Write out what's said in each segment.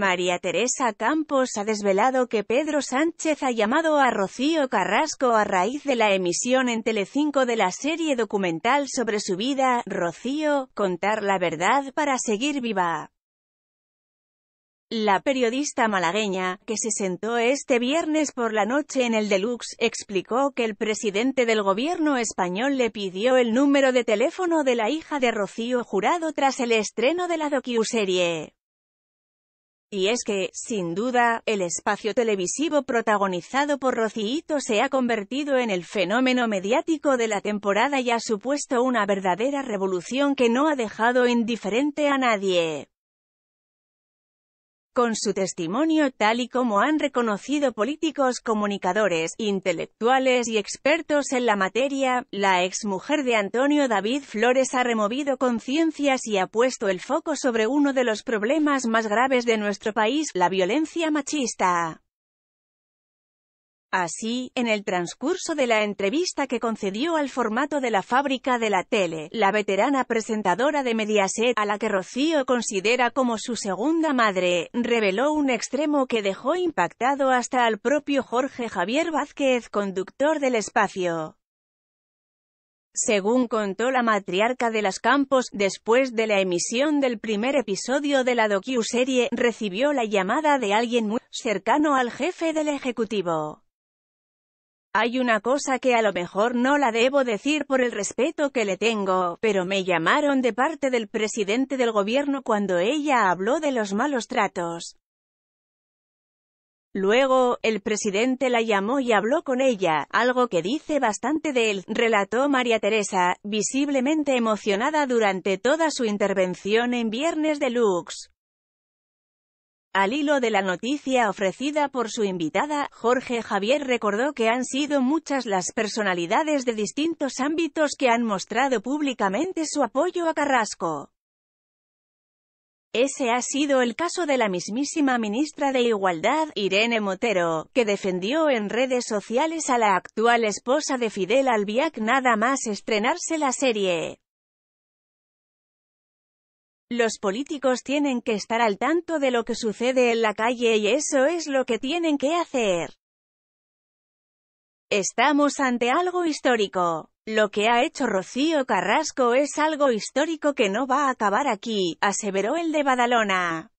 María Teresa Campos ha desvelado que Pedro Sánchez ha llamado a Rocío Carrasco a raíz de la emisión en Telecinco de la serie documental sobre su vida, Rocío, contar la verdad para seguir viva. La periodista malagueña, que se sentó este viernes por la noche en el Deluxe, explicó que el presidente del gobierno español le pidió el número de teléfono de la hija de Rocío Jurado tras el estreno de la docuserie. Y es que, sin duda, el espacio televisivo protagonizado por Rocíito se ha convertido en el fenómeno mediático de la temporada y ha supuesto una verdadera revolución que no ha dejado indiferente a nadie. Con su testimonio tal y como han reconocido políticos, comunicadores, intelectuales y expertos en la materia, la exmujer de Antonio David Flores ha removido conciencias y ha puesto el foco sobre uno de los problemas más graves de nuestro país, la violencia machista. Así, en el transcurso de la entrevista que concedió al formato de la fábrica de la tele, la veterana presentadora de Mediaset, a la que Rocío considera como su segunda madre, reveló un extremo que dejó impactado hasta al propio Jorge Javier Vázquez, conductor del espacio. Según contó la matriarca de las Campos, después de la emisión del primer episodio de la docu-serie, recibió la llamada de alguien muy cercano al jefe del Ejecutivo. Hay una cosa que a lo mejor no la debo decir por el respeto que le tengo, pero me llamaron de parte del presidente del gobierno cuando ella habló de los malos tratos. Luego, el presidente la llamó y habló con ella, algo que dice bastante de él, relató María Teresa, visiblemente emocionada durante toda su intervención en Viernes Deluxe. Al hilo de la noticia ofrecida por su invitada, Jorge Javier recordó que han sido muchas las personalidades de distintos ámbitos que han mostrado públicamente su apoyo a Carrasco. Ese ha sido el caso de la mismísima ministra de Igualdad, Irene Motero, que defendió en redes sociales a la actual esposa de Fidel Albiac nada más estrenarse la serie. Los políticos tienen que estar al tanto de lo que sucede en la calle y eso es lo que tienen que hacer. Estamos ante algo histórico. Lo que ha hecho Rocío Carrasco es algo histórico que no va a acabar aquí, aseveró el de Badalona.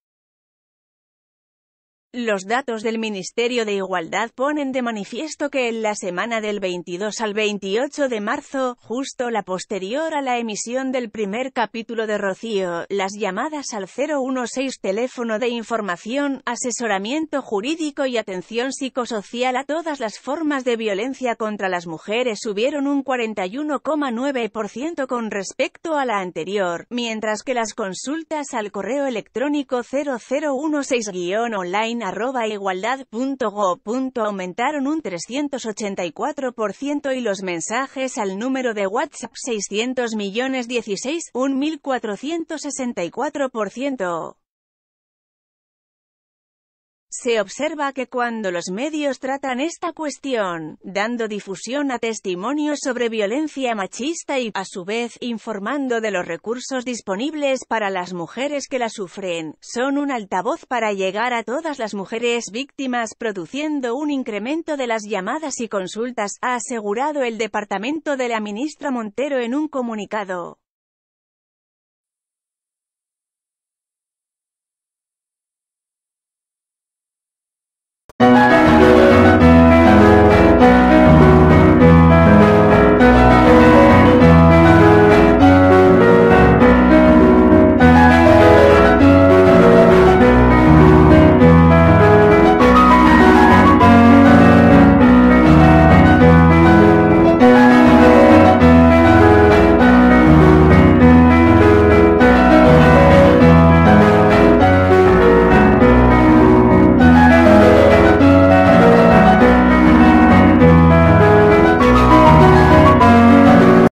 Los datos del Ministerio de Igualdad ponen de manifiesto que en la semana del 22 al 28 de marzo, justo la posterior a la emisión del primer capítulo de Rocío, las llamadas al 016 teléfono de información, asesoramiento jurídico y atención psicosocial a todas las formas de violencia contra las mujeres subieron un 41,9% con respecto a la anterior, mientras que las consultas al correo electrónico 0016-online punto go igualdad.go. aumentaron un 384% y los mensajes al número de WhatsApp 600 millones 16, un 1464%. Se observa que cuando los medios tratan esta cuestión, dando difusión a testimonios sobre violencia machista y, a su vez, informando de los recursos disponibles para las mujeres que la sufren, son un altavoz para llegar a todas las mujeres víctimas, produciendo un incremento de las llamadas y consultas, ha asegurado el departamento de la ministra Montero en un comunicado.